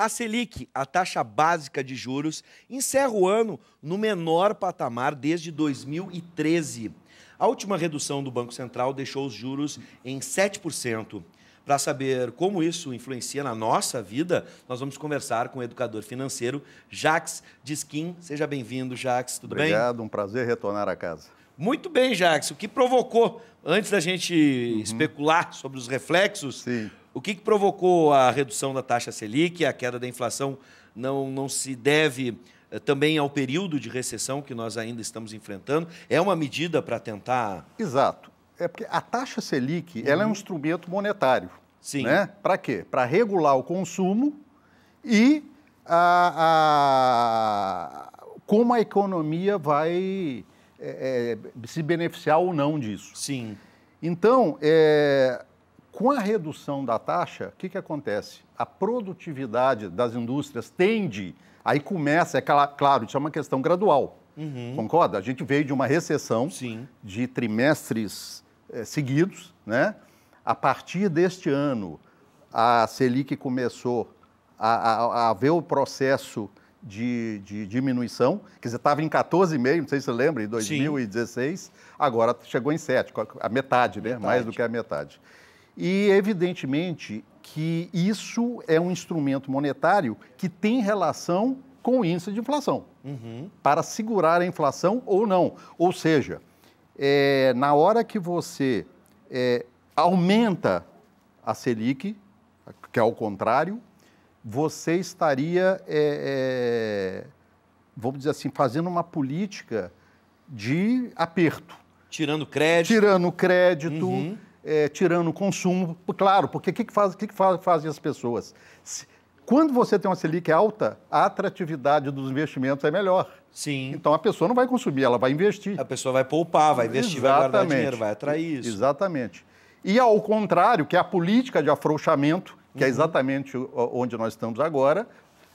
A Selic, a taxa básica de juros, encerra o ano no menor patamar desde 2013. A última redução do Banco Central deixou os juros em 7%. Para saber como isso influencia na nossa vida, nós vamos conversar com o educador financeiro Jax Disquim. Seja bem-vindo, Jax. Tudo Obrigado, bem? Obrigado, um prazer retornar à casa. Muito bem, Jax. O que provocou, antes da gente uhum. especular sobre os reflexos, Sim. O que, que provocou a redução da taxa Selic, a queda da inflação não, não se deve eh, também ao período de recessão que nós ainda estamos enfrentando? É uma medida para tentar. Exato. É porque a taxa Selic uhum. ela é um uhum. instrumento monetário. Sim. Né? Para quê? Para regular o consumo e a, a, como a economia vai é, se beneficiar ou não disso. Sim. Então, é, com a redução da taxa, o que, que acontece? A produtividade das indústrias tende, aí começa, é claro, isso é uma questão gradual. Uhum. Concorda? A gente veio de uma recessão Sim. de trimestres é, seguidos, né? A partir deste ano, a Selic começou a, a, a ver o processo de, de, diminuição, quer dizer, estava em 14,5, não sei se você lembra, em 2016, Sim. agora chegou em 7, a metade, né? Metade. Mais do que a metade. E, evidentemente, que isso é um instrumento monetário que tem relação com o índice de inflação, uhum. para segurar a inflação ou não. Ou seja, é, na hora que você é, aumenta a Selic, que é ao contrário, você estaria, é, é, vamos dizer assim, fazendo uma política de aperto. Tirando crédito. Tirando crédito. Uhum é, tirando o consumo. Claro, porque o que, que, faz, que, que faz, fazem as pessoas? Se, quando você tem uma Selic alta, a atratividade dos investimentos é melhor. Sim. Então a pessoa não vai consumir, ela vai investir. A pessoa vai poupar, vai investir, Exatamente. vai guardar dinheiro, vai atrair isso. Exatamente. E ao contrário, que é a política de afrouxamento, que é uhum. é exatamente onde nós estamos agora,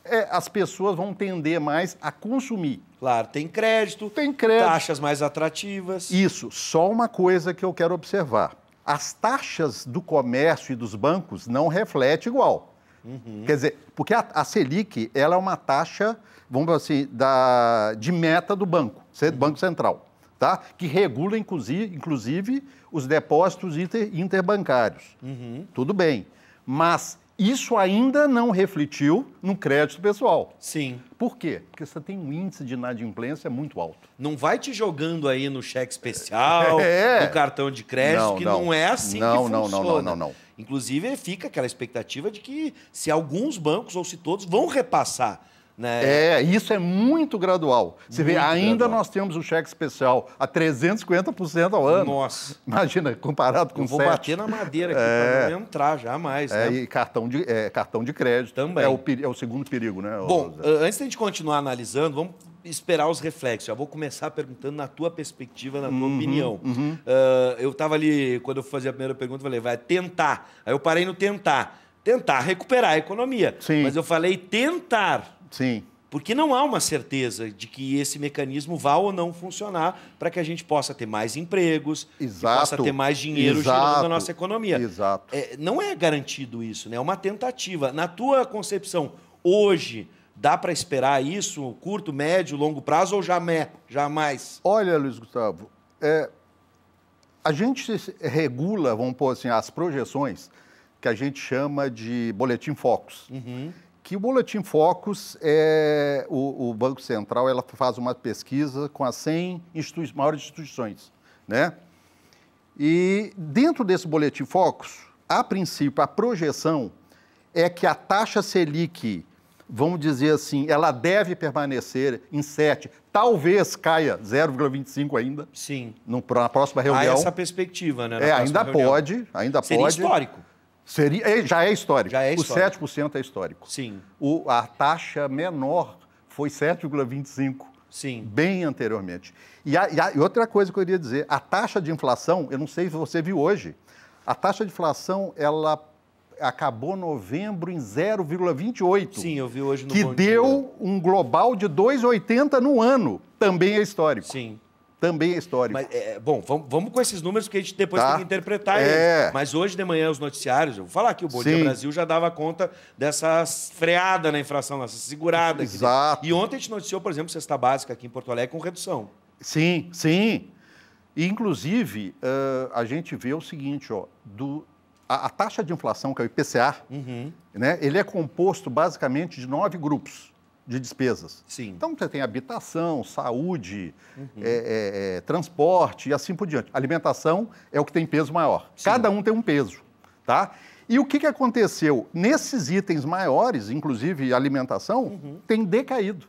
é, as pessoas vão tender mais a consumir. Claro, tem crédito, tem crédito, taxas mais atrativas. Isso, só uma coisa que eu quero observar as taxas do comércio e dos bancos não refletem igual. Uhum. Quer dizer, porque a, a, Selic ela é uma taxa, vamos dizer assim, da, de meta do banco, do uhum. Banco Central, tá? que regula, inclusive, inclusive os depósitos inter, interbancários. Uhum. Tudo bem. Mas isso ainda não refletiu no crédito pessoal. Sim. Por quê? Porque você tem um índice de inadimplência muito alto. Não vai te jogando aí no cheque especial, é. no cartão de crédito, não, que não. não, é assim não, que funciona. Não, não, não, não, Inclusive, fica aquela expectativa de que se alguns bancos ou se todos vão repassar né? É, isso é muito gradual. Você muito vê, ainda gradual. nós temos o cheque especial a 350% ao ano. Nossa. Imagina, comparado com o vou 7. bater na madeira aqui é. para não entrar jamais. Né? É, né? e cartão de, é, cartão de crédito. Também. É o, é o segundo perigo, né? Bom, antes da gente continuar analisando, vamos esperar os reflexos. Já vou começar perguntando na tua perspectiva, na tua uhum, opinião. Uhum. Uh, eu estava ali, quando eu fazia a primeira pergunta, eu falei, vai tentar. Aí eu parei no tentar. Tentar recuperar a economia. Sim. Mas eu falei tentar Sim. Porque não há uma certeza de que esse mecanismo vá ou não funcionar para que a gente possa ter mais empregos, exato, possa ter mais dinheiro exato, girando na nossa economia. Exato. É, não é garantido isso, né? é uma tentativa. Na tua concepção, hoje, dá para esperar isso, curto, médio, longo prazo ou jamais? jamais? Olha, Luiz Gustavo, é, a gente regula, vamos pôr assim, as projeções que a gente chama de boletim focos. Uhum que o Boletim Focus, é, o, o, Banco Central, ela faz uma pesquisa com as 100 institui maiores instituições, né? E dentro desse Boletim Focus, a princípio, a projeção é que a taxa Selic, vamos dizer assim, ela deve permanecer em 7, talvez caia 0,25 ainda. Sim. No, na próxima reunião. Há essa perspectiva, né? É, ainda reunião. pode, ainda Seria pode. histórico. Seria, é, já é histórico. Já é histórico. O 7% é histórico. Sim. O, a taxa menor foi 7,25%. Sim. Bem anteriormente. E, a, e, a, e, outra coisa que eu queria dizer, a taxa de inflação, eu não sei se você viu hoje, a taxa de inflação, ela acabou novembro em 0,28. Sim, eu vi hoje no Que deu dia. um global de 2,80 no ano. Também é histórico. Sim também é histórico. Mas, é, é, bom, vamos, vamos, com esses números que a gente depois tá? tem que interpretar é. eles. Mas hoje de manhã os noticiários, eu vou falar aqui, o Bom Sim. Dia Brasil já dava conta dessa freada na inflação, dessa segurada. Exato. E ontem a gente noticiou, por exemplo, cesta básica aqui em Porto Alegre com redução. Sim, sim. E, inclusive, uh, a gente vê o seguinte, ó, do, a, a taxa de inflação, que é o IPCA, uhum. né, ele é composto basicamente de nove grupos de despesas. Sim. Então você tem habitação, saúde, uhum. É, é, é, transporte e assim por diante. Alimentação é o que tem peso maior. Sim. Cada um tem um peso, tá? E o que, que aconteceu? Nesses itens maiores, inclusive alimentação, uhum. tem decaído.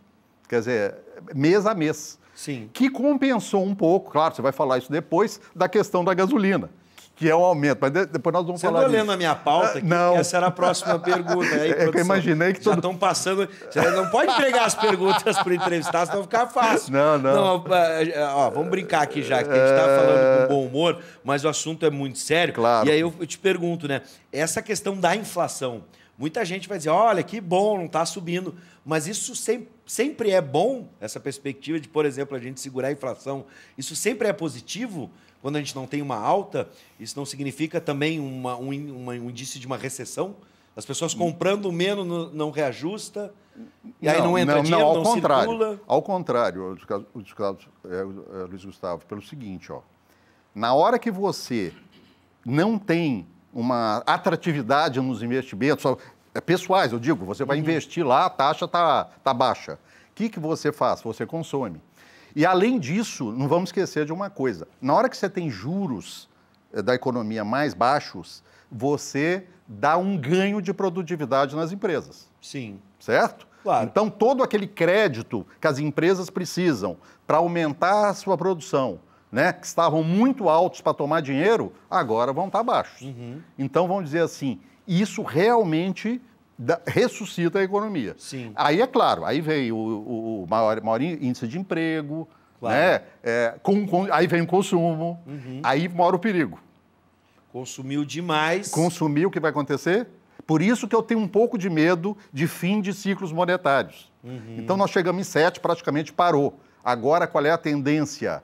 Quer dizer, mês a mês. Sim. Que compensou um pouco, claro, você vai falar isso depois, da questão da gasolina que é o aumento. Mas depois nós vamos Você falar. Você está lendo a minha pauta? Ah, que não. Essa era a próxima pergunta. Aí, é que eu imaginei que. Já estão passando. Você não pode entregar as perguntas para o entrevistado, senão ficar fácil. Não, não. não é, é, ó, vamos brincar aqui já, que a gente está é. falando com bom humor, mas o assunto é muito sério. Claro. E aí eu te pergunto, né? Essa questão da inflação. Muita gente vai dizer: olha, que bom, não está subindo. Mas isso sempre sempre é bom essa perspectiva de, por exemplo, a gente segurar a inflação. Isso sempre é positivo quando a gente não tem uma alta. Isso não significa também uma, um, uma, um indício de uma recessão. As pessoas hum. comprando menos não reajusta e aí não, não entra não, dinheiro, não, ao não contrário, circula. Ao contrário, é, é, Luiz Gustavo, pelo seguinte, ó, na hora que você não tem uma atratividade nos investimentos, é pessoais, eu digo, você vai uhum. investir lá, a taxa está tá baixa. O que, que você faz? Você consome. E além disso, não vamos esquecer de uma coisa: na hora que você tem juros eh, da economia mais baixos, você dá um ganho de produtividade nas empresas. Sim. Certo? Claro. Então, todo aquele crédito que as empresas precisam para aumentar a sua produção, né, que estavam muito altos para tomar dinheiro, agora vão estar tá baixos. Uhum. Então, vamos dizer assim, isso realmente da, ressuscita a economia. Sim. Aí é claro, aí vem o, o, maior, maior, índice de emprego, claro. né? É, com, com, aí vem o consumo, uhum. aí mora o perigo. Consumiu demais. Consumiu, o que vai acontecer? Por isso que eu tenho um pouco de medo de fim de ciclos monetários. Uhum. Então nós chegamos em 7, praticamente parou. Agora qual é a tendência?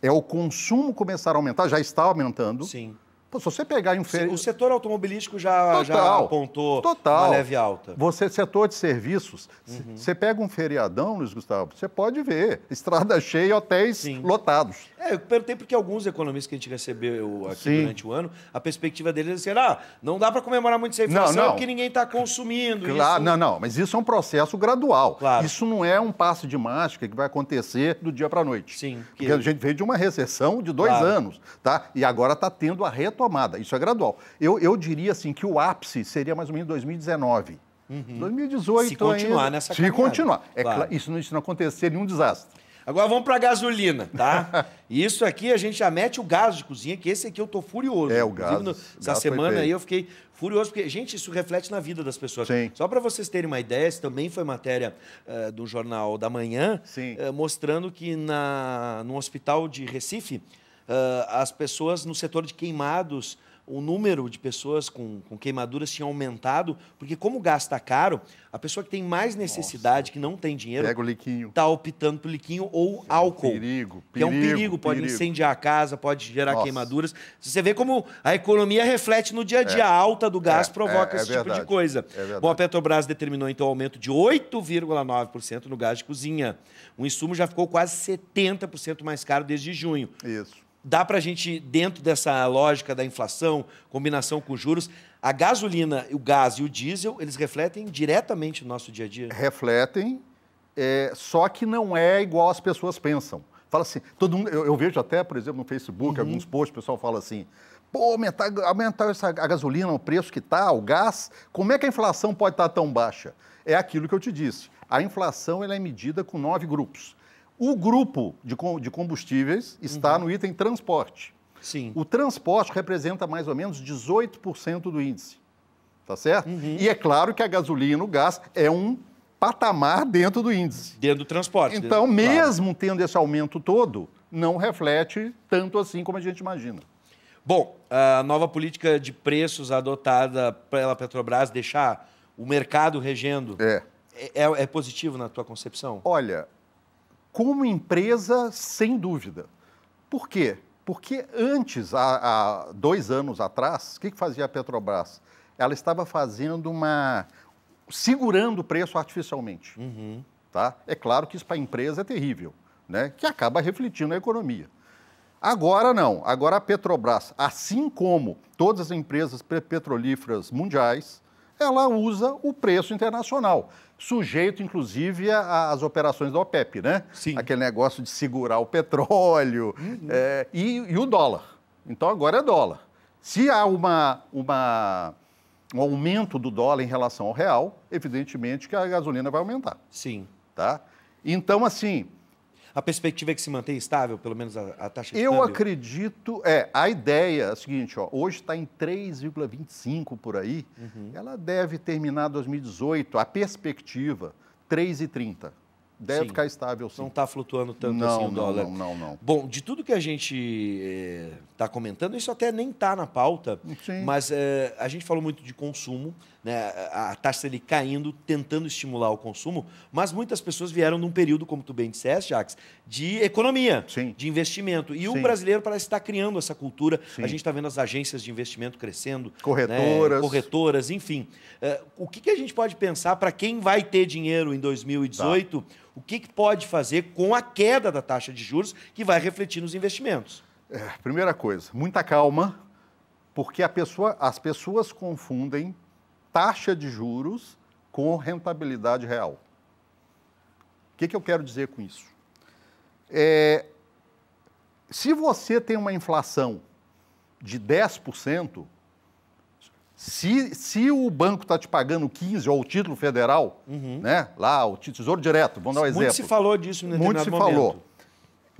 É o consumo começar a aumentar, já está aumentando. Sim se você pegar em um feira... O setor automobilístico já, total, já apontou total. uma leve alta. Você, setor de serviços, uhum. você pega um feriadão, Luiz Gustavo, você pode ver estrada cheia, hotéis Sim. lotados. É, eu perguntei porque alguns economistas que a gente recebeu aqui Sim. durante o ano, a perspectiva deles é ah, assim, ah, não dá para comemorar muito essa inflação não, não. porque ninguém está consumindo. Claro, isso... não, não, mas isso é um processo gradual. Claro. Isso não é um passo de mágica que vai acontecer do dia para a noite. Sim. Porque... a gente veio de uma recessão de dois claro. anos, tá? E agora está tendo a retomada retomada. Isso é gradual. Eu, eu diria assim que o ápice seria mais ou menos 2019. Uhum. 2018 Se continuar ainda, nessa Se caminhada. continuar. É claro. Claro, isso, não, isso não acontecer nenhum desastre. Agora vamos para gasolina, tá? Isso aqui a gente já mete o gás de cozinha, que esse aqui eu tô furioso. É, o gás. No, essa gás semana aí eu fiquei furioso, porque, gente, isso reflete na vida das pessoas. Sim. Só para vocês terem uma ideia, isso também foi matéria uh, do Jornal da Manhã, uh, mostrando que na, no hospital de Recife, ah, as pessoas no setor de queimados, o número de pessoas com, com queimaduras tinha aumentado, porque como gasta caro, a pessoa que tem mais necessidade, Nossa. que não tem dinheiro, está optando por liquinho ou é álcool. Perigo, perigo. Que é um perigo, pode perigo. incendiar a casa, pode gerar Nossa. queimaduras. Você vê como a economia reflete no dia a dia. É. A alta do gás é. provoca é, é esse verdade. tipo de coisa. Bom, a Petrobras determinou então o um aumento de 8,9% no gás de cozinha. O insumo já ficou quase 70% mais caro desde junho. Isso dá para a gente, dentro dessa lógica da inflação, combinação com juros, a gasolina, o gás e o diesel, eles refletem diretamente no nosso dia a dia? Refletem, é, só que não é igual as pessoas pensam. Fala assim, todo mundo, eu, eu vejo até, por exemplo, no Facebook, uhum. alguns posts, o pessoal fala assim, pô, aumentar, aumentar essa, a gasolina, o preço que está, o gás, como é que a inflação pode estar tá tão baixa? É aquilo que eu te disse. A inflação ela é medida com nove grupos. O grupo de, combustíveis está uhum. no item transporte. Sim. O transporte representa mais ou menos 18% do índice. Tá certo? Uhum. E é claro que a gasolina, o gás, é um patamar dentro do índice. Dentro do transporte. Então, né? mesmo claro. tendo esse aumento todo, não reflete tanto assim como a gente imagina. Bom, a nova política de preços adotada pela Petrobras deixar o mercado regendo é, é, é, é positivo na tua concepção? Olha, como empresa, sem dúvida. Por quê? Porque antes, há, há dois anos atrás, o que, fazia a Petrobras? Ela estava fazendo uma. segurando o preço artificialmente. Uhum. Tá? É claro que isso para a empresa é terrível, né? que acaba refletindo na economia. Agora não. Agora a Petrobras, assim como todas as empresas petrolíferas mundiais, ela usa o preço internacional, sujeito inclusive às operações da OPEP, né? Sim. Aquele negócio de segurar o petróleo uhum. é, e, e, o dólar. Então agora é dólar. Se há uma, uma, um aumento do dólar em relação ao real, evidentemente que a gasolina vai aumentar. Sim. Tá? Então, assim, a perspectiva é que se mantém estável, pelo menos a, a taxa de Eu câmbio. acredito, é, a ideia é a seguinte, ó, hoje está em 3,25 por aí, uhum. ela deve terminar 2018, a perspectiva, 3,30 deve sim. ficar estável sim. Não está flutuando tanto não, assim o não, dólar. Não, não, não. Bom, de tudo que a gente está eh, é, comentando, isso até nem está na pauta, sim. mas é, a gente falou muito de consumo, né, a, taxa ali caindo, tentando estimular o consumo, mas muitas pessoas vieram num período, como tu bem disseste, Jax, de economia, sim. de investimento. E o brasileiro parece estar tá criando essa cultura. A gente está vendo as agências de investimento crescendo. Corretoras. Né, corretoras, enfim. É, o que, que, a gente pode pensar para quem vai ter dinheiro em 2018... Tá o que, que pode fazer com a queda da taxa de juros que vai refletir nos investimentos? É, primeira coisa, muita calma, porque pessoa, as pessoas confundem taxa de juros com rentabilidade real. O que, que eu quero dizer com isso? É, se você tem uma inflação de 10%, se, se o banco está te pagando 15 ou o título federal, uhum. né? Lá, o tesouro direto, vamos dar um Muito exemplo. Muito se falou disso no Muito se momento. falou.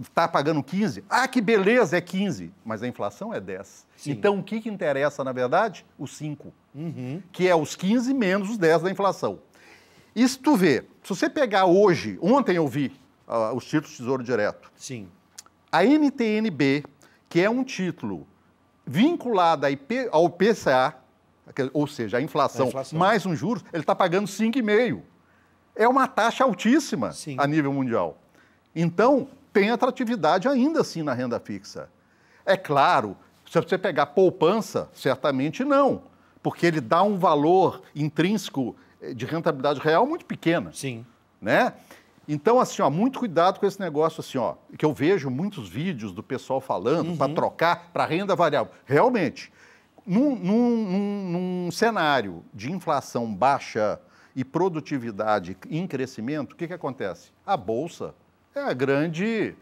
Está pagando 15? Ah, que beleza, é 15. Mas a inflação é 10. Sim. Então, o que, que interessa, na verdade? Os 5. Uhum. Que é os 15 menos os 10 da inflação. E se tu vê. Se você pegar hoje, ontem eu vi uh, os títulos de Tesouro Direto. Sim. A NTNB, que é um título vinculado ao PCA, ou seja, a inflação, a inflação. mais um juros, ele está pagando 5,5. É uma taxa altíssima Sim. a nível mundial. Então, tem atratividade ainda assim na renda fixa. É claro, se você pegar poupança, certamente não, porque ele dá um valor intrínseco eh, de rentabilidade real muito pequena. Sim. Né? Então, assim, ó, muito cuidado com esse negócio, assim, ó, que eu vejo muitos vídeos do pessoal falando uhum. para trocar para renda variável. Realmente, num, num, num cenário de inflação baixa e produtividade em crescimento, o que, que acontece? A Bolsa é, a grande,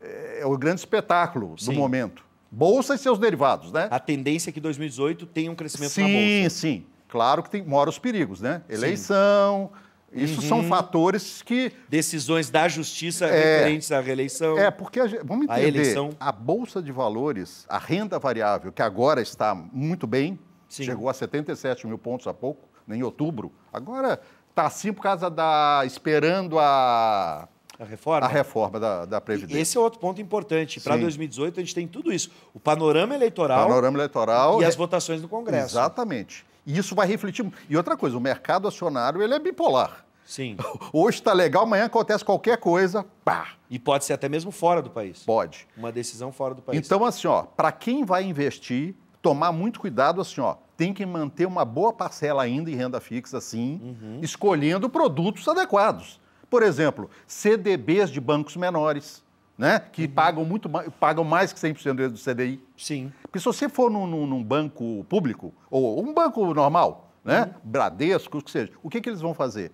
é, é o grande espetáculo Sim. do momento. Bolsa e seus derivados, né? A tendência é que 2018 tenha um crescimento sim, na bolsa. Sim, sim. Claro que tem, mora os perigos, né? Eleição, sim. Isso uhum. são fatores que. Decisões da justiça é, referentes à reeleição. É, porque vamos entender. A, eleição... a Bolsa de Valores, a renda variável, que agora está muito bem, Sim. chegou a 77 mil pontos há pouco, né, em outubro. Agora está assim por causa da. esperando a. A reforma? A reforma da, da Previdência. E esse é outro ponto importante. Para 2018, a gente tem tudo isso: o panorama eleitoral. Panorama eleitoral. E é as votações no Congresso. Exatamente. E isso vai refletir. E outra coisa, o mercado acionário ele é bipolar. Sim. Hoje está legal, amanhã acontece qualquer coisa, pá. E pode ser até mesmo fora do país. Pode. Uma decisão fora do país. Então, assim, ó, para quem vai investir, tomar muito cuidado, assim, ó, tem que manter uma boa parcela ainda em renda fixa, sim, uhum. escolhendo produtos adequados. Por exemplo, CDBs de bancos menores né? que uhum. pagam muito pagam mais que 100% do CDI. Sim. Porque se você for num, num banco público, ou um banco normal, né? Uhum. Bradesco, o que seja, o que, que eles vão fazer?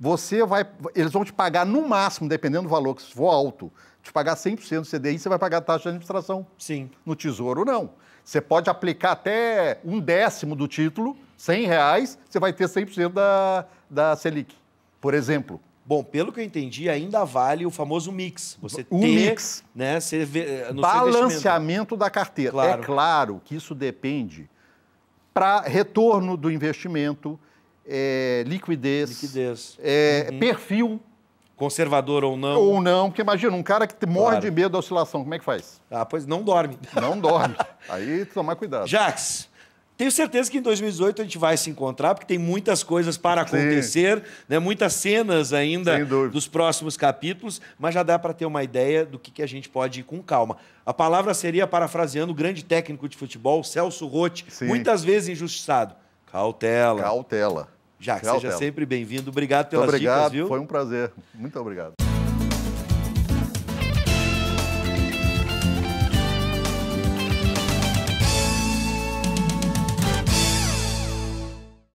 Você vai, eles vão te pagar no máximo, dependendo do valor, que se for alto, te pagar 100% do CDI, você vai pagar taxa de administração. Sim. No Tesouro, não. Você pode aplicar até um décimo do título, 100 reais, você vai ter 100% da, da Selic, por exemplo. Bom, pelo que eu entendi, ainda vale o famoso mix. Você o ter, mix. Né, eh, no balanceamento da carteira. É claro. É claro que isso depende para retorno do investimento, é, liquidez, liquidez. É, uhum. perfil. Conservador ou não. Ou não, porque imagina, um cara que claro. morre de medo da oscilação, como é que faz? Ah, pois não dorme. Não dorme. Aí tomar cuidado. Jax, tenho certeza que em 2018 a gente vai se encontrar, porque tem muitas coisas para acontecer, né? muitas cenas ainda dos próximos capítulos, mas já dá para ter uma ideia do que, que a gente pode ir com calma. A palavra seria, parafraseando o grande técnico de futebol, Celso Rotti, muitas vezes injustiçado. Cautela. Cautela. Já, Cautela. seja sempre bem-vindo. Obrigado pelas Muito obrigado, dicas, viu? Foi um prazer. Muito obrigado.